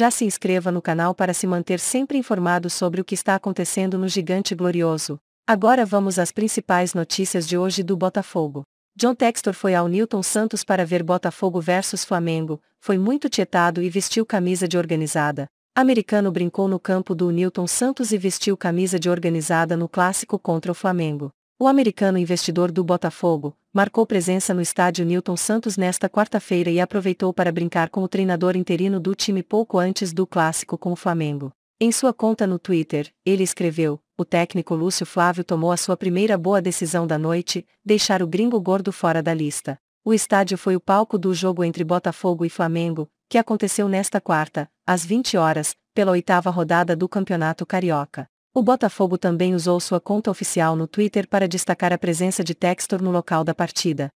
Já se inscreva no canal para se manter sempre informado sobre o que está acontecendo no gigante glorioso. Agora vamos às principais notícias de hoje do Botafogo. John Textor foi ao Newton Santos para ver Botafogo versus Flamengo, foi muito tietado e vestiu camisa de organizada. Americano brincou no campo do Newton Santos e vestiu camisa de organizada no clássico contra o Flamengo. O americano investidor do Botafogo marcou presença no estádio Newton Santos nesta quarta-feira e aproveitou para brincar com o treinador interino do time pouco antes do clássico com o Flamengo. Em sua conta no Twitter, ele escreveu: O técnico Lúcio Flávio tomou a sua primeira boa decisão da noite, deixar o gringo gordo fora da lista. O estádio foi o palco do jogo entre Botafogo e Flamengo, que aconteceu nesta quarta, às 20 horas, pela oitava rodada do Campeonato Carioca. O Botafogo também usou sua conta oficial no Twitter para destacar a presença de Textor no local da partida.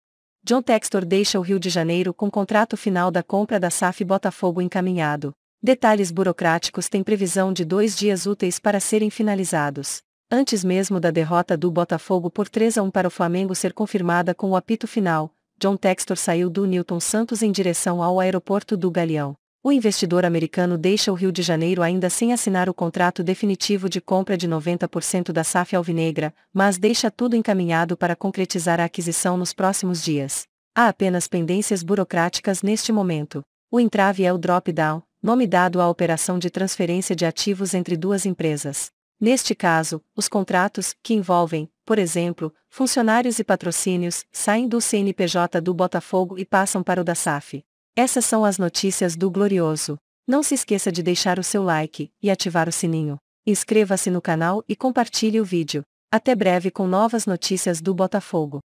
John Textor deixa o Rio de Janeiro com contrato final da compra da SAF Botafogo encaminhado. Detalhes burocráticos têm previsão de dois dias úteis para serem finalizados. Antes mesmo da derrota do Botafogo por 3 a 1 para o Flamengo ser confirmada com o apito final, John Textor saiu do Newton Santos em direção ao aeroporto do Galeão. O investidor americano deixa o Rio de Janeiro ainda sem assinar o contrato definitivo de compra de 90% da SAF Alvinegra, mas deixa tudo encaminhado para concretizar a aquisição nos próximos dias. Há apenas pendências burocráticas neste momento. O entrave é o drop-down, nome dado à operação de transferência de ativos entre duas empresas. Neste caso, os contratos, que envolvem, por exemplo, funcionários e patrocínios, saem do CNPJ do Botafogo e passam para o da SAF. Essas são as notícias do Glorioso. Não se esqueça de deixar o seu like e ativar o sininho. Inscreva-se no canal e compartilhe o vídeo. Até breve com novas notícias do Botafogo.